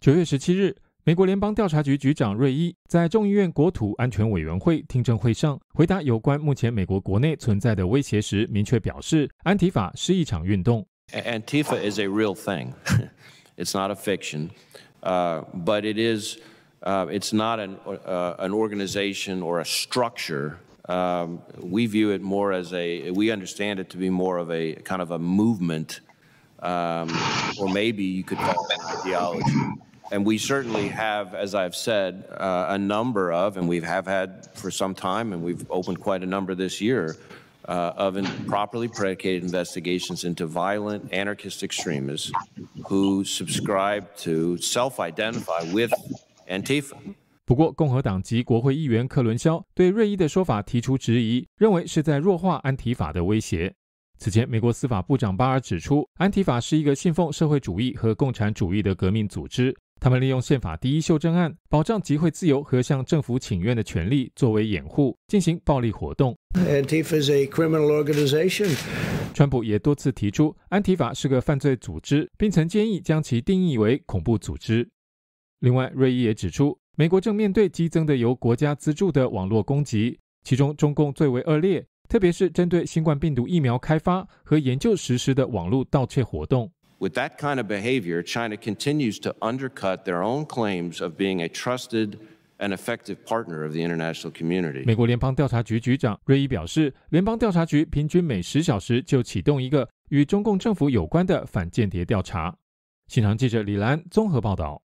九月十七日，美国联邦调查局局长瑞伊在众议院国土安全委员会听证会上回答有关目前美国国内存在的威胁时，明确表示，安提法是一场运动。Antifa is a real thing. It's not a fiction, uh, but it is. Uh, it's not an uh, an organization or a structure. Um, we view it more as a. We understand it to be more of a kind of a movement, um, or maybe you could call it an ideology. And we certainly have, as I've said, uh, a number of, and we have had for some time, and we've opened quite a number this year, uh, of improperly predicated investigations into violent anarchist extremists who subscribe to self-identify with Antifa. 不过，共和党籍国会议员克伦肖对瑞伊的说法提出质疑，认为是在弱化安提法的威胁。此前，美国司法部长巴尔指出，安提法是一个信奉社会主义和共产主义的革命组织，他们利用宪法第一修正案保障集会自由和向政府请愿的权利作为掩护进行暴力活动。川普也多次提出，安提法是个犯罪组织，并曾建议将其定义为恐怖组织。另外，瑞伊也指出，美国正面对激增的由国家资助的网络攻击，其中中共最为恶劣，特别是针对新冠病毒疫苗开发和研究实施的网络盗窃活动。With that kind of behavior, China continues to undercut their own claims of being a trusted and effective partner of the international community. 美国联邦调查局局长瑞伊表示，联邦调查局平均每十小时就启动一个与中共政府有关的反间谍调查。新唐记者李兰综合报道。